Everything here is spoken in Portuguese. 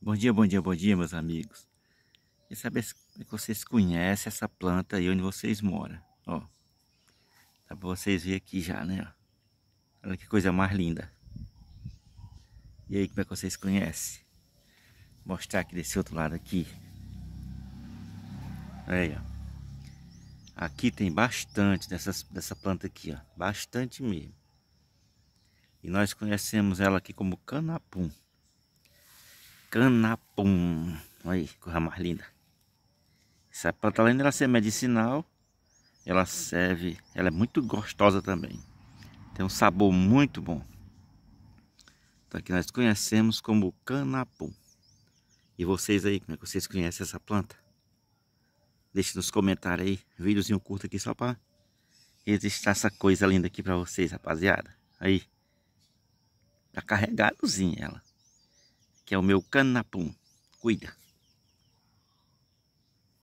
Bom dia, bom dia, bom dia, meus amigos. Quer saber se é vocês conhecem essa planta aí onde vocês moram, ó. Dá pra vocês verem aqui já, né? Olha que coisa mais linda. E aí, como é que vocês conhecem? Vou mostrar aqui desse outro lado aqui. Olha aí, ó. Aqui tem bastante dessas, dessa planta aqui, ó. Bastante mesmo. E nós conhecemos ela aqui como canapum. Canapum. Olha aí, coisa mais linda. Essa planta, além dela ser medicinal, ela serve, ela é muito gostosa também. Tem um sabor muito bom. Então aqui nós conhecemos como canapum. E vocês aí, como é que vocês conhecem essa planta? Deixe nos comentários aí, vídeozinho curto aqui só para registrar essa coisa linda aqui para vocês, rapaziada. Aí, tá carregadozinha ela que é o meu canapum. Cuida!